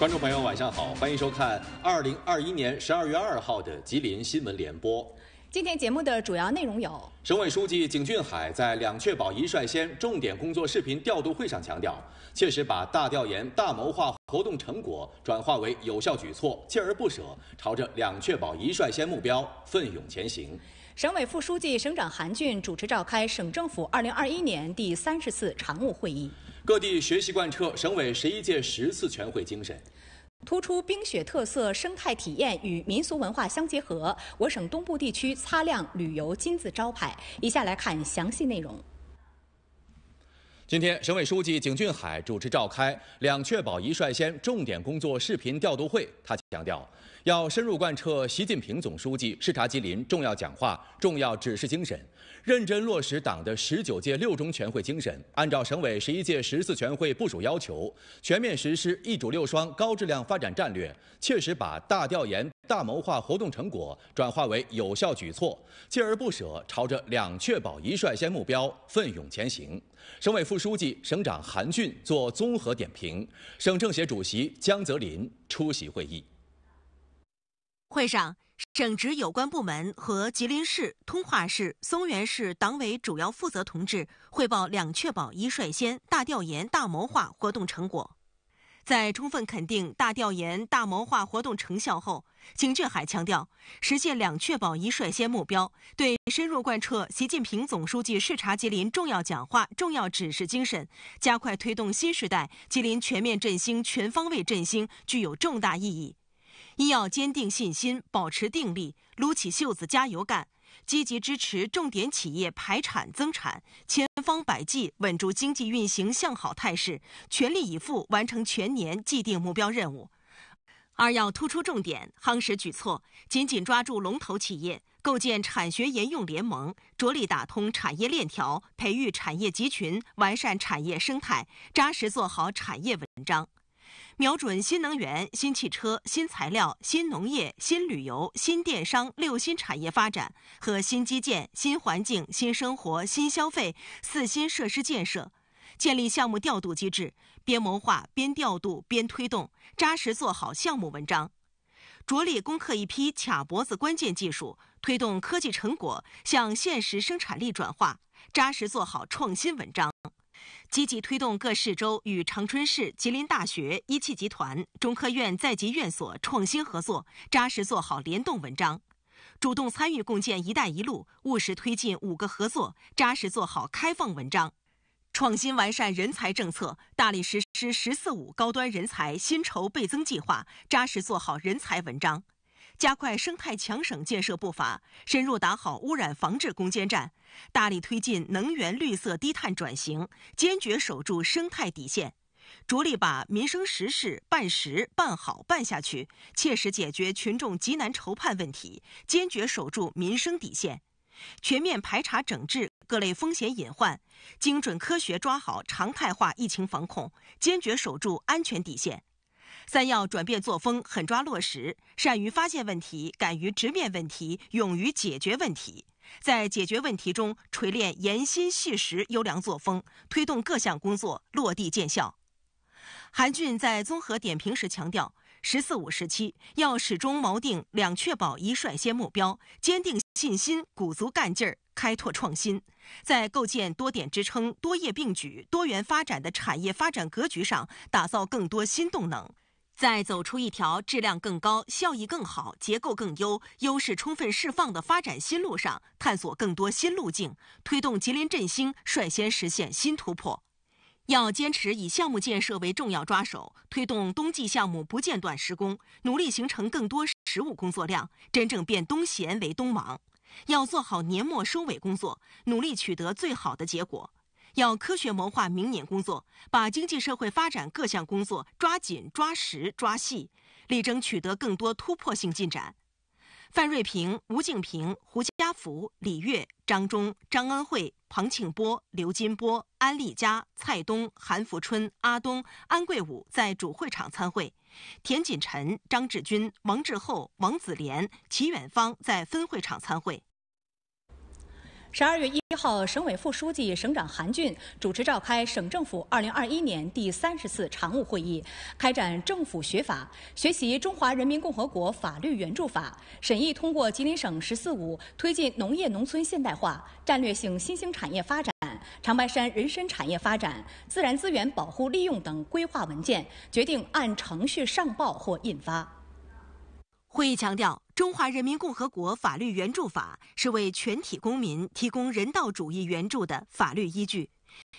观众朋友，晚上好，欢迎收看二零二一年十二月二号的吉林新闻联播。今天节目的主要内容有：省委书记景俊海在“两确保一率先”重点工作视频调度会上强调，切实把大调研、大谋划活动成果转化为有效举措，锲而不舍朝着“两确保一率先”目标奋勇前行。省委副书记、省长韩俊主持召开省政府二零二一年第三十次常务会议。各地学习贯彻省委十一届十次全会精神，突出冰雪特色、生态体验与民俗文化相结合，我省东部地区擦亮旅游金字招牌。以下来看详细内容。今天，省委书记景俊海主持召开“两确保一率先”重点工作视频调度会，他强调，要深入贯彻习近平总书记视察吉林重要讲话、重要指示精神。认真落实党的十九届六中全会精神，按照省委十一届十四全会部署要求，全面实施“一主六双”高质量发展战略，切实把大调研、大谋划活动成果转化为有效举措，锲而不舍朝着“两确保一率先”目标奋勇前行。省委副书记、省长韩俊作综合点评，省政协主席江泽林出席会议。会上，省直有关部门和吉林市通化市松原市党委主要负责同志汇报“两确保一率先”大调研大谋划活动成果。在充分肯定大调研大谋划活动成效后，景俊海强调，实现“两确保一率先”目标，对深入贯彻习近平总书记视察吉林重要讲话重要指示精神，加快推动新时代吉林全面振兴全方位振兴，具有重大意义。一要坚定信心，保持定力，撸起袖子加油干，积极支持重点企业排产增产，千方百计稳住经济运行向好态势，全力以赴完成全年既定目标任务。二要突出重点，夯实举措，紧紧抓住龙头企业，构建产学研用联盟，着力打通产业链条，培育产业集群，完善产业生态，扎实做好产业文章。瞄准新能源、新汽车、新材料、新农业、新旅游、新电商六新产业发展和新基建、新环境、新生活、新消费四新设施建设，建立项目调度机制，边谋划、边调度、边推动，扎实做好项目文章；着力攻克一批卡脖子关键技术，推动科技成果向现实生产力转化，扎实做好创新文章。积极推动各市州与长春市、吉林大学、一汽集团、中科院在籍院所创新合作，扎实做好联动文章；主动参与共建“一带一路”，务实推进五个合作，扎实做好开放文章；创新完善人才政策，大力实施“十四五”高端人才薪酬倍增计划，扎实做好人才文章。加快生态强省建设步伐，深入打好污染防治攻坚战，大力推进能源绿色低碳转型，坚决守住生态底线；着力把民生实事办实办好办下去，切实解决群众急难愁盼问题，坚决守住民生底线；全面排查整治各类风险隐患，精准科学抓好常态化疫情防控，坚决守住安全底线。三要转变作风，狠抓落实，善于发现问题，敢于直面问题，勇于解决问题，在解决问题中锤炼严、细、实优良作风，推动各项工作落地见效。韩俊在综合点评时强调，十四五时期要始终锚定“两确保一率先”目标，坚定信心，鼓足干劲儿，开拓创新，在构建多点支撑、多业并举、多元发展的产业发展格局上，打造更多新动能。在走出一条质量更高、效益更好、结构更优、优势充分释放的发展新路上，探索更多新路径，推动吉林振兴率先实现新突破。要坚持以项目建设为重要抓手，推动冬季项目不间断施工，努力形成更多实物工作量，真正变冬闲为冬忙。要做好年末收尾工作，努力取得最好的结果。要科学谋划明年工作，把经济社会发展各项工作抓紧抓实抓细，力争取得更多突破性进展。范瑞平、吴敬平、胡家福、李跃、张忠、张恩惠、彭庆波、刘金波、安利佳、蔡东、韩福春、阿东、安贵武在主会场参会，田锦臣、张志军、王志厚、王子莲、齐远芳在分会场参会。十二月一号，省委副书记、省长韩俊主持召开省政府二零二一年第三十次常务会议，开展政府学法，学习《中华人民共和国法律援助法》，审议通过吉林省“十四五”推进农业农村现代化、战略性新兴产业发展、长白山人参产业发展、自然资源保护利用等规划文件，决定按程序上报或印发。会议强调。中华人民共和国法律援助法是为全体公民提供人道主义援助的法律依据。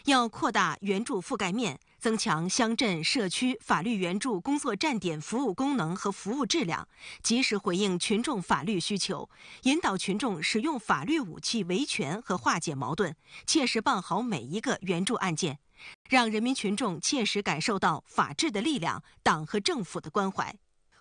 要扩大援助覆盖面，增强乡镇、社区法律援助工作站点服务功能和服务质量，及时回应群众法律需求，引导群众使用法律武器维权和化解矛盾，切实办好每一个援助案件，让人民群众切实感受到法治的力量、党和政府的关怀。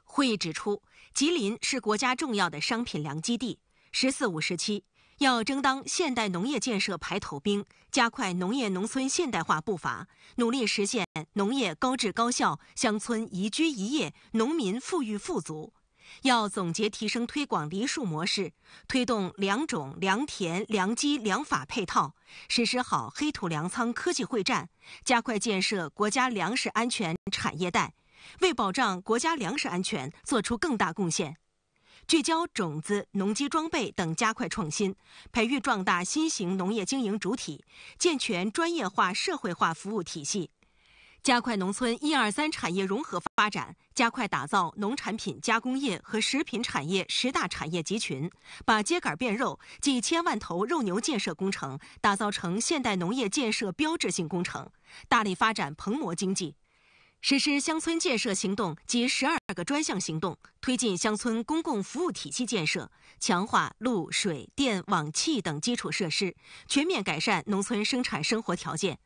会议指出。吉林是国家重要的商品粮基地，“十四五”时期要争当现代农业建设排头兵，加快农业农村现代化步伐，努力实现农业高质高效、乡村宜居宜业、农民富裕富足。要总结提升、推广梨树模式，推动良种、良田、良机、良法配套，实施好黑土粮仓科技会战，加快建设国家粮食安全产业带。为保障国家粮食安全作出更大贡献，聚焦种子、农机装备等加快创新，培育壮大新型农业经营主体，健全专业化、社会化服务体系，加快农村一二三产业融合发展，加快打造农产品加工业和食品产业十大产业集群，把秸秆变肉、几千万头肉牛建设工程打造成现代农业建设标志性工程，大力发展棚膜经济。实施乡村建设行动及十二个专项行动，推进乡村公共服务体系建设，强化路、水、电、网、气等基础设施，全面改善农村生产生活条件，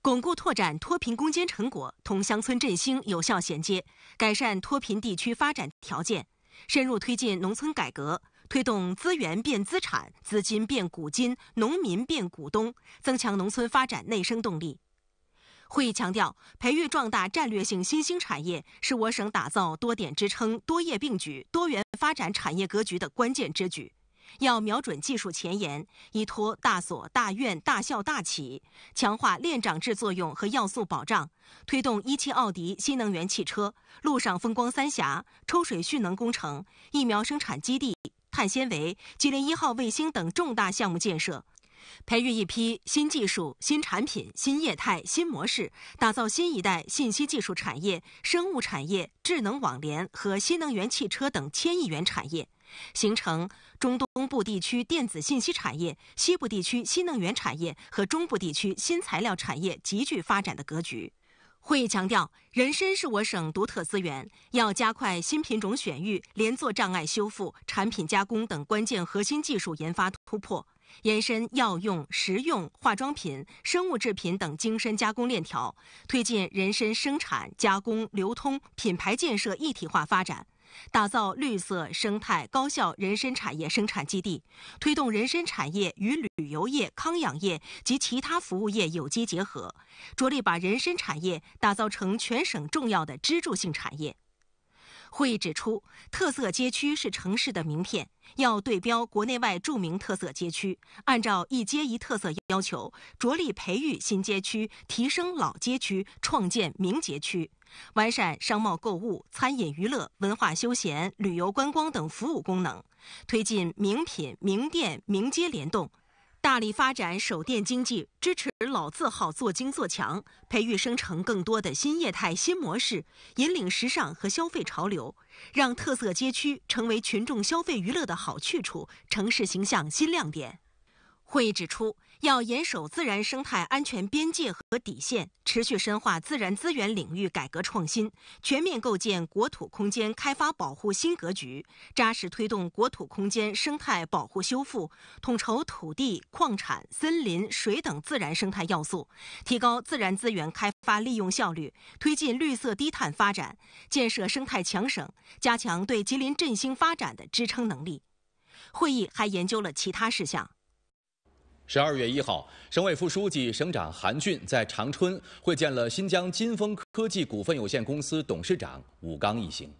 巩固拓展脱贫攻坚成果，同乡村振兴有效衔接，改善脱贫地区发展条件，深入推进农村改革，推动资源变资产、资金变股金、农民变股东，增强农村发展内生动力。会议强调，培育壮大战略性新兴产业是我省打造多点支撑、多业并举、多元发展产业格局的关键之举。要瞄准技术前沿，依托大所、大院、大校、大企，强化链长制作用和要素保障，推动一汽奥迪新能源汽车、陆上风光三峡抽水蓄能工程、疫苗生产基地、碳纤维、吉林一号卫星等重大项目建设。培育一批新技术、新产品、新业态、新模式，打造新一代信息技术产业、生物产业、智能网联和新能源汽车等千亿元产业，形成中东部地区电子信息产业、西部地区新能源产业和中部地区新材料产业集聚发展的格局。会议强调，人参是我省独特资源，要加快新品种选育、连作障碍修复、产品加工等关键核心技术研发突破。延伸药用、食用、化妆品、生物制品等精深加工链条，推进人参生产、加工、流通、品牌建设一体化发展，打造绿色、生态、高效人参产业生产基地，推动人参产业与旅游业、康养业及其他服务业有机结合，着力把人参产业打造成全省重要的支柱性产业。会议指出，特色街区是城市的名片，要对标国内外著名特色街区，按照一街一特色要求，着力培育新街区，提升老街区，创建名街区，完善商贸购物、餐饮娱乐、文化休闲、旅游观光等服务功能，推进名品、名店、名街联动。大力发展手电经济，支持老字号做精做强，培育生成更多的新业态新模式，引领时尚和消费潮流，让特色街区成为群众消费娱乐的好去处，城市形象新亮点。会议指出，要严守自然生态安全边界和底线，持续深化自然资源领域改革创新，全面构建国土空间开发保护新格局，扎实推动国土空间生态保护修复，统筹土地、矿产、森林、水等自然生态要素，提高自然资源开发利用效率，推进绿色低碳发展，建设生态强省，加强对吉林振兴发展的支撑能力。会议还研究了其他事项。十二月一号，省委副书记、省长韩俊在长春会见了新疆金风科技股份有限公司董事长武钢一行。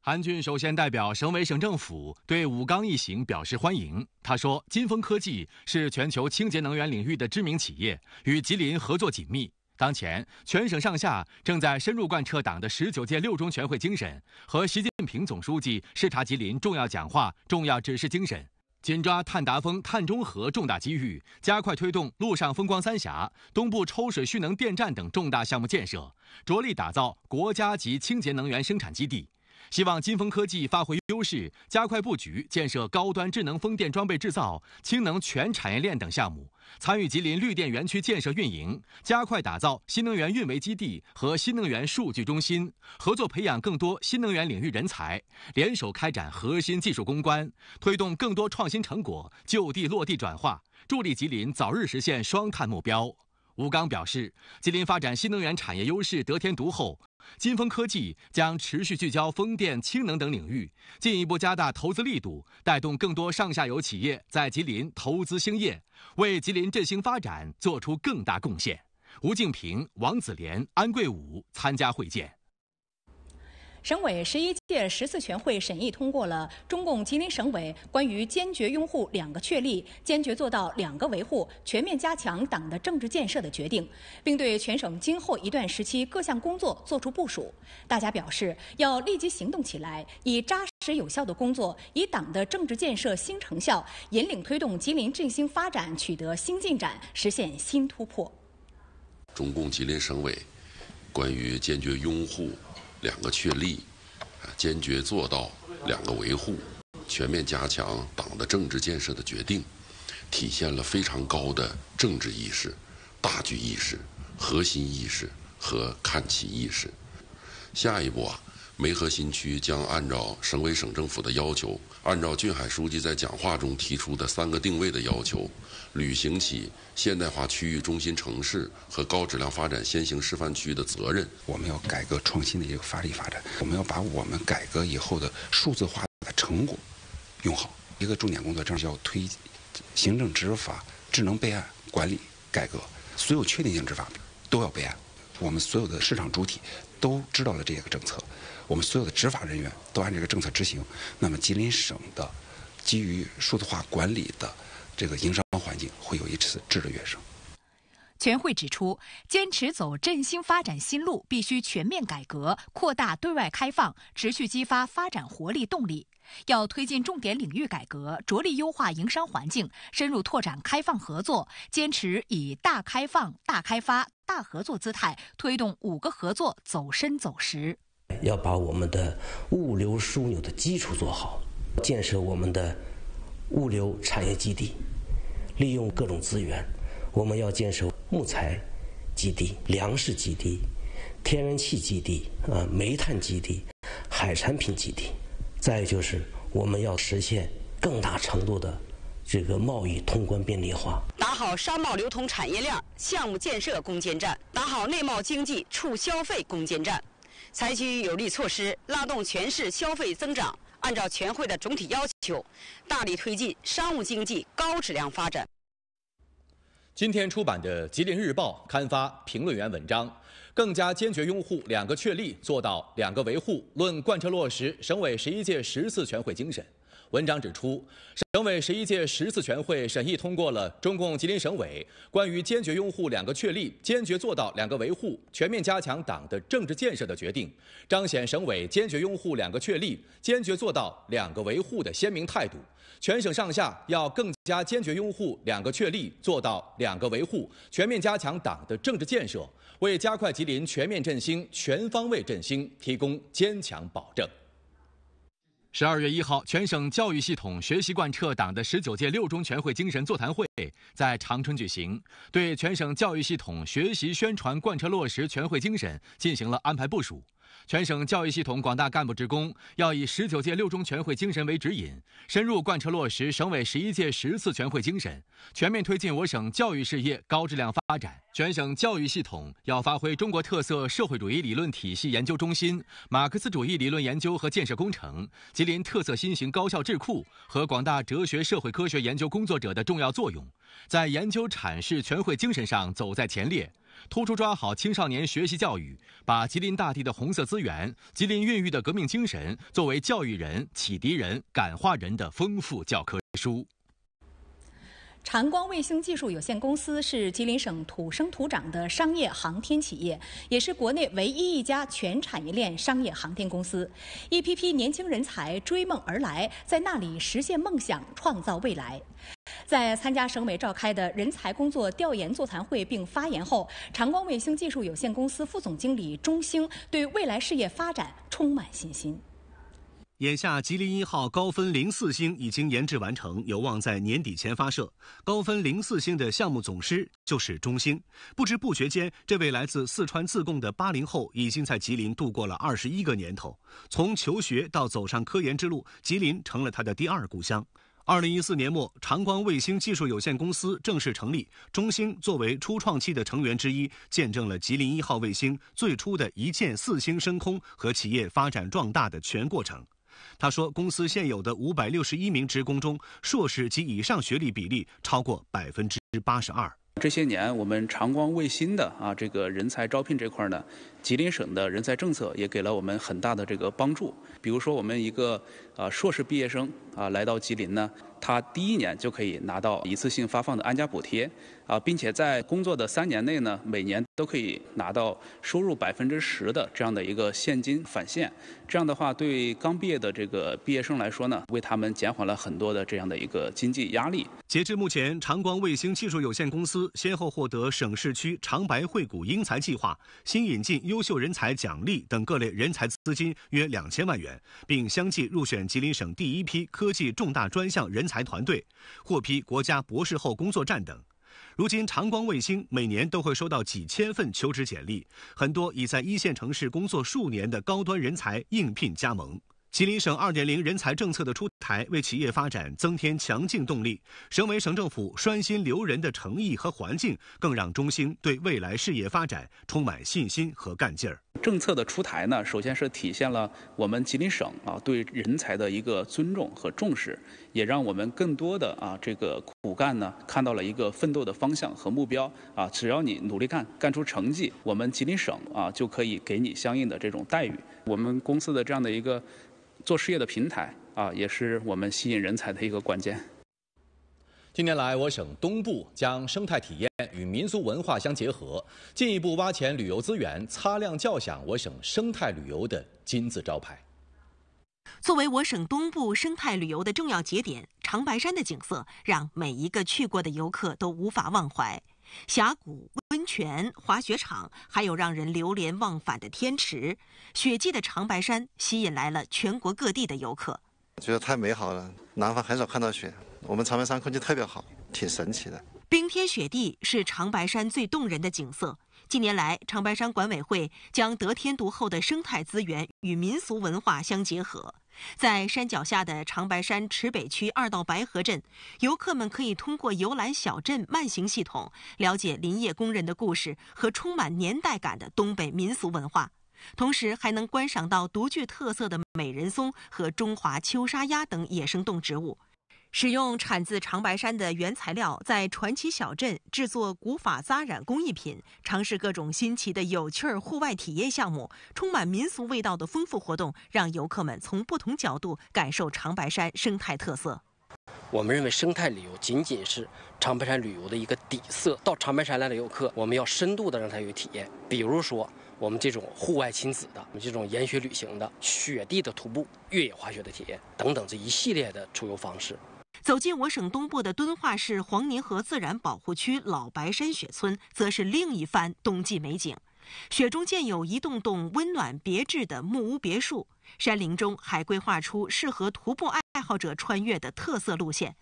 韩俊首先代表省委、省政府对武钢一行表示欢迎。他说，金风科技是全球清洁能源领域的知名企业，与吉林合作紧密。当前，全省上下正在深入贯彻党的十九届六中全会精神和习近平总书记视察吉林重要讲话、重要指示精神。紧抓碳达峰、碳中和重大机遇，加快推动陆上风光三峡、东部抽水蓄能电站等重大项目建设，着力打造国家级清洁能源生产基地。希望金风科技发挥优势，加快布局建设高端智能风电装备制造、氢能全产业链等项目，参与吉林绿电园区建设运营，加快打造新能源运维基地和新能源数据中心，合作培养更多新能源领域人才，联手开展核心技术攻关，推动更多创新成果就地落地转化，助力吉林早日实现双碳目标。吴刚表示，吉林发展新能源产业优势得天独厚。金风科技将持续聚焦风电、氢能等领域，进一步加大投资力度，带动更多上下游企业在吉林投资兴业，为吉林振兴发展做出更大贡献。吴敬平、王子莲、安贵武参加会见。省委十一届十四全会审议通过了中共吉林省委关于坚决拥护“两个确立”、坚决做到“两个维护”、全面加强党的政治建设的决定，并对全省今后一段时期各项工作作出部署。大家表示，要立即行动起来，以扎实有效的工作，以党的政治建设新成效，引领推动吉林振兴发展取得新进展、实现新突破。中共吉林省委关于坚决拥护。两个确立，啊，坚决做到两个维护，全面加强党的政治建设的决定，体现了非常高的政治意识、大局意识、核心意识和看齐意识。下一步啊。梅河新区将按照省委省政府的要求，按照俊海书记在讲话中提出的三个定位的要求，履行起现代化区域中心城市和高质量发展先行示范区的责任。我们要改革创新的一个发力发展，我们要把我们改革以后的数字化的成果用好。一个重点工作正是要推行政执法智能备案管理改革，所有确定性执法都要备案，我们所有的市场主体都知道了这个政策。我们所有的执法人员都按这个政策执行，那么吉林省的基于数字化管理的这个营商环境会有一次质的跃升。全会指出，坚持走振兴发展新路，必须全面改革、扩大对外开放、持续激发发展活力动力。要推进重点领域改革，着力优化营商环境，深入拓展开放合作，坚持以大开放、大开发、大合作姿态，推动五个合作走深走实。要把我们的物流枢纽的基础做好，建设我们的物流产业基地，利用各种资源，我们要建设木材基地、粮食基地、天然气基地、啊煤炭基地、海产品基地，再就是我们要实现更大程度的这个贸易通关便利化，打好商贸流通产业链项目建设攻坚战，打好内贸经济促消费攻坚战。采取有力措施，拉动全市消费增长。按照全会的总体要求，大力推进商务经济高质量发展。今天出版的《吉林日报》刊发评论员文章，更加坚决拥护“两个确立”，做到“两个维护”，论贯彻落实省委十一届十次全会精神。文章指出，省委十一届十次全会审议通过了中共吉林省委关于坚决拥护两个确立、坚决做到两个维护、全面加强党的政治建设的决定，彰显省委坚决拥护两个确立、坚决做到两个维护的鲜明态度。全省上下要更加坚决拥护两个确立，做到两个维护，全面加强党的政治建设，为加快吉林全面振兴、全方位振兴提供坚强保证。十二月一号，全省教育系统学习贯彻党的十九届六中全会精神座谈会在长春举行，对全省教育系统学习、宣传、贯彻落实全会精神进行了安排部署。全省教育系统广大干部职工要以十九届六中全会精神为指引，深入贯彻落实省委十一届十次全会精神，全面推进我省教育事业高质量发展。全省教育系统要发挥中国特色社会主义理论体系研究中心、马克思主义理论研究和建设工程、吉林特色新型高校智库和广大哲学社会科学研究工作者的重要作用，在研究阐释全会精神上走在前列。突出抓好青少年学习教育，把吉林大地的红色资源、吉林孕育的革命精神作为教育人、启迪人、感化人的丰富教科书。长光卫星技术有限公司是吉林省土生土长的商业航天企业，也是国内唯一一家全产业链商业航天公司。一批批年轻人才追梦而来，在那里实现梦想，创造未来。在参加省委召开的人才工作调研座谈会并发言后，长光卫星技术有限公司副总经理钟兴对未来事业发展充满信心。眼下，吉林一号高分零四星已经研制完成，有望在年底前发射。高分零四星的项目总师就是中兴。不知不觉间，这位来自四川自贡的八零后已经在吉林度过了二十一个年头。从求学到走上科研之路，吉林成了他的第二故乡。二零一四年末，长光卫星技术有限公司正式成立，中兴作为初创期的成员之一，见证了吉林一号卫星最初的一箭四星升空和企业发展壮大的全过程。他说：“公司现有的五百六十一名职工中，硕士及以上学历比例超过百分之八十二。这些年，我们长光卫星的啊这个人才招聘这块呢，吉林省的人才政策也给了我们很大的这个帮助。比如说，我们一个啊硕士毕业生啊来到吉林呢，他第一年就可以拿到一次性发放的安家补贴。”啊，并且在工作的三年内呢，每年都可以拿到收入百分之十的这样的一个现金返现。这样的话，对刚毕业的这个毕业生来说呢，为他们减缓了很多的这样的一个经济压力。截至目前，长光卫星技术有限公司先后获得省市区长白惠谷英才计划、新引进优秀人才奖励等各类人才资金约两千万元，并相继入选吉林省第一批科技重大专项人才团队，获批国家博士后工作站等。如今，长光卫星每年都会收到几千份求职简历，很多已在一线城市工作数年的高端人才应聘加盟。吉林省二点零人才政策的出台，为企业发展增添强劲动力。省委省政府拴心留人的诚意和环境，更让中兴对未来事业发展充满信心和干劲儿。政策的出台呢，首先是体现了我们吉林省啊对人才的一个尊重和重视，也让我们更多的啊这个骨干呢看到了一个奋斗的方向和目标啊。只要你努力干，干出成绩，我们吉林省啊就可以给你相应的这种待遇。我们公司的这样的一个。做事业的平台啊，也是我们吸引人才的一个关键。近年来，我省东部将生态体验与民俗文化相结合，进一步挖潜旅游资源，擦亮叫响我省生态旅游的金字招牌。作为我省东部生态旅游的重要节点，长白山的景色让每一个去过的游客都无法忘怀。峡谷、温泉、滑雪场，还有让人流连忘返的天池，雪季的长白山吸引来了全国各地的游客。觉得太美好了，南方很少看到雪，我们长白山空气特别好，挺神奇的。冰天雪地是长白山最动人的景色。近年来，长白山管委会将得天独厚的生态资源与民俗文化相结合。在山脚下的长白山池北区二道白河镇，游客们可以通过游览小镇慢行系统，了解林业工人的故事和充满年代感的东北民俗文化，同时还能观赏到独具特色的美人松和中华秋沙鸭等野生动植物。使用产自长白山的原材料，在传奇小镇制作古法扎染工艺品，尝试各种新奇的有趣儿户外体验项目，充满民俗味道的丰富活动，让游客们从不同角度感受长白山生态特色。我们认为生态旅游仅仅是长白山旅游的一个底色。到长白山来的游客，我们要深度的让他有体验，比如说我们这种户外亲子的、我们这种研学旅行的、雪地的徒步、越野滑雪的体验等等这一系列的出游方式。走进我省东部的敦化市黄泥河自然保护区老白山雪村，则是另一番冬季美景。雪中建有一栋栋温暖别致的木屋别墅，山林中还规划出适合徒步爱好者穿越的特色路线。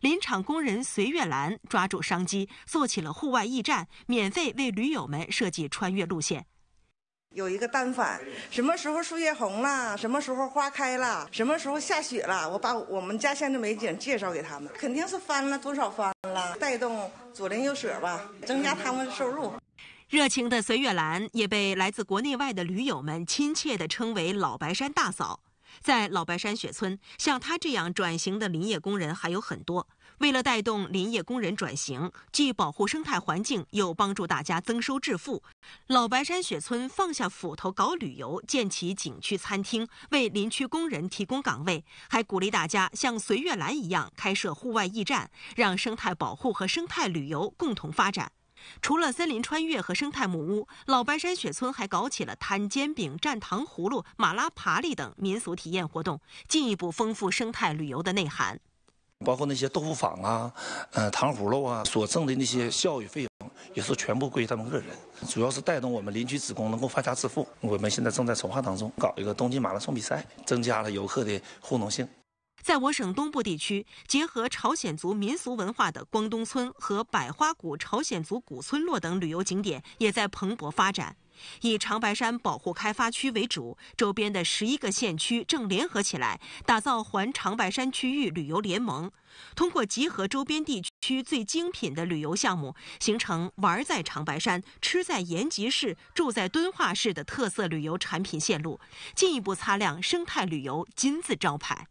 林场工人隋月兰抓住商机，做起了户外驿站，免费为驴友们设计穿越路线。有一个单反，什么时候树叶红了，什么时候花开了，什么时候下雪了，我把我们家乡的美景介绍给他们，肯定是翻了多少番了，带动左邻右舍吧，增加他们的收入。热情的隋月兰也被来自国内外的驴友们亲切地称为“老白山大嫂”。在老白山雪村，像她这样转型的林业工人还有很多。为了带动林业工人转型，既保护生态环境，又帮助大家增收致富，老白山雪村放下斧头搞旅游，建起景区餐厅，为林区工人提供岗位，还鼓励大家像随月兰一样开设户外驿站，让生态保护和生态旅游共同发展。除了森林穿越和生态木屋，老白山雪村还搞起了摊煎饼、蘸糖葫芦、马拉爬犁等民俗体验活动，进一步丰富生态旅游的内涵。包括那些豆腐坊啊，呃糖葫芦啊，所挣的那些教育费用，也是全部归他们个人。主要是带动我们邻居职工能够发家致富。我们现在正在筹划当中，搞一个冬季马拉松比赛，增加了游客的互动性。在我省东部地区，结合朝鲜族民俗文化的光东村和百花谷朝鲜族古村落等旅游景点，也在蓬勃发展。以长白山保护开发区为主，周边的十一个县区正联合起来打造环长白山区域旅游联盟。通过集合周边地区最精品的旅游项目，形成玩在长白山、吃在延吉市、住在敦化市的特色旅游产品线路，进一步擦亮生态旅游金字招牌。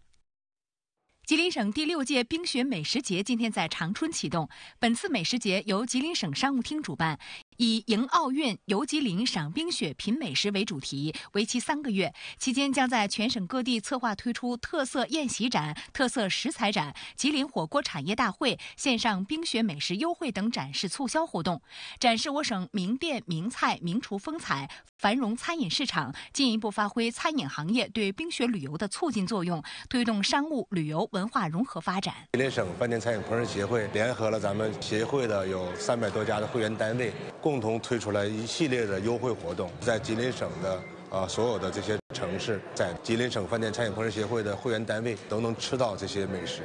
吉林省第六届冰雪美食节今天在长春启动。本次美食节由吉林省商务厅主办。以迎奥运、游吉林、赏冰雪、品美食为主题，为期三个月，期间将在全省各地策划推出特色宴席展、特色食材展、吉林火锅产业大会、线上冰雪美食优惠等展示促销活动，展示我省名店名菜名厨风采，繁荣餐饮市场，进一步发挥餐饮行业对冰雪旅游的促进作用，推动商务旅游文化融合发展。吉林省饭店餐饮烹饪协会联合了咱们协会的有三百多家的会员单位。共同推出来一系列的优惠活动，在吉林省的啊所有的这些城市，在吉林省饭店餐饮烹饪协会的会员单位都能吃到这些美食。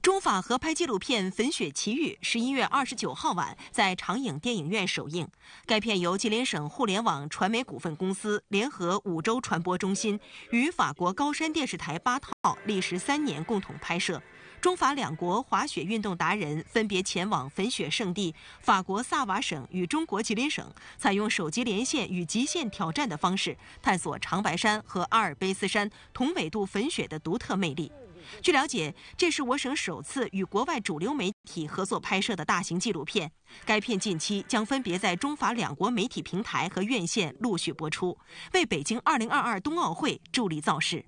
中法合拍纪录片《粉雪奇遇》十一月二十九号晚在长影电影院首映。该片由吉林省互联网传媒股份公司联合五洲传播中心与法国高山电视台八套历时三年共同拍摄。中法两国滑雪运动达人分别前往粉雪圣地法国萨瓦省与中国吉林省，采用手机连线与极限挑战的方式，探索长白山和阿尔卑斯山同纬度粉雪的独特魅力。据了解，这是我省首次与国外主流媒体合作拍摄的大型纪录片。该片近期将分别在中法两国媒体平台和院线陆续播出，为北京2022冬奥会助力造势。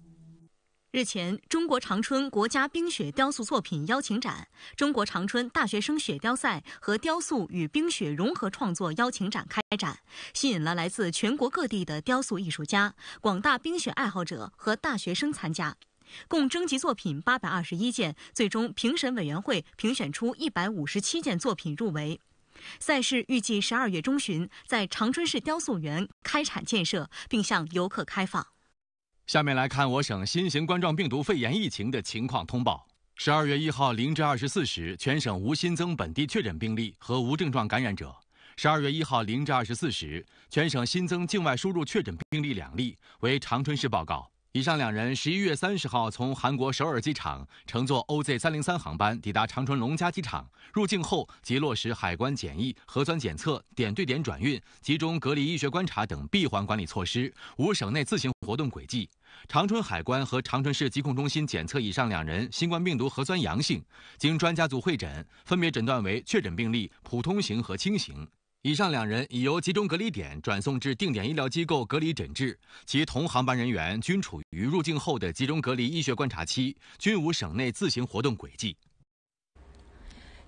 日前，中国长春国家冰雪雕塑作品邀请展、中国长春大学生雪雕赛和雕塑与冰雪融合创作邀请展开展，吸引了来自全国各地的雕塑艺术家、广大冰雪爱好者和大学生参加，共征集作品八百二十一件，最终评审委员会评选出一百五十七件作品入围。赛事预计十二月中旬在长春市雕塑园开产建设，并向游客开放。下面来看我省新型冠状病毒肺炎疫情的情况通报。十二月一号零至二十四时，全省无新增本地确诊病例和无症状感染者。十二月一号零至二十四时，全省新增境外输入确诊病例两例，为长春市报告。以上两人十一月三十号从韩国首尔机场乘坐 OZ 三零三航班抵达长春龙嘉机场，入境后即落实海关检疫、核酸检测、点对点转运、集中隔离医学观察等闭环管理措施，无省内自行活动轨迹。长春海关和长春市疾控中心检测以上两人新冠病毒核酸阳性，经专家组会诊，分别诊断为确诊病例普通型和轻型。以上两人已由集中隔离点转送至定点医疗机构隔离诊治，其同航班人员均处于入境后的集中隔离医学观察期，均无省内自行活动轨迹。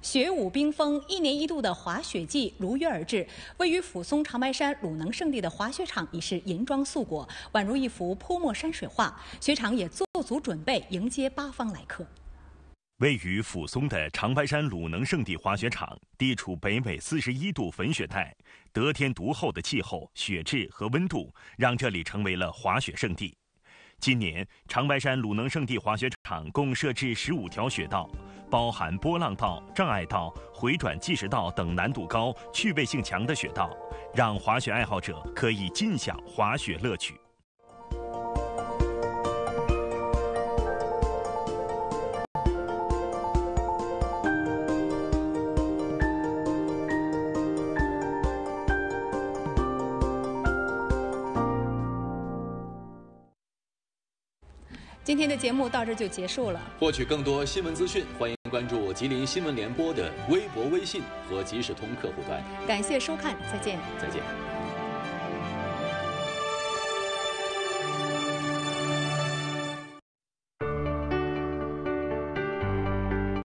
雪舞冰封，一年一度的滑雪季如约而至。位于抚松长白山鲁能圣地的滑雪场已是银装素裹，宛如一幅泼墨山水画。雪场也做足准备，迎接八方来客。位于抚松的长白山鲁能圣地滑雪场，地处北纬四十一度粉雪带，得天独厚的气候、雪质和温度，让这里成为了滑雪圣地。今年，长白山鲁能圣地滑雪场共设置十五条雪道，包含波浪道、障碍道、回转计时道等难度高、趣味性强的雪道，让滑雪爱好者可以尽享滑雪乐趣。今天的节目到这就结束了。获取更多新闻资讯，欢迎关注吉林新闻联播的微博、微信和即时通客户端。感谢收看，再见。再见。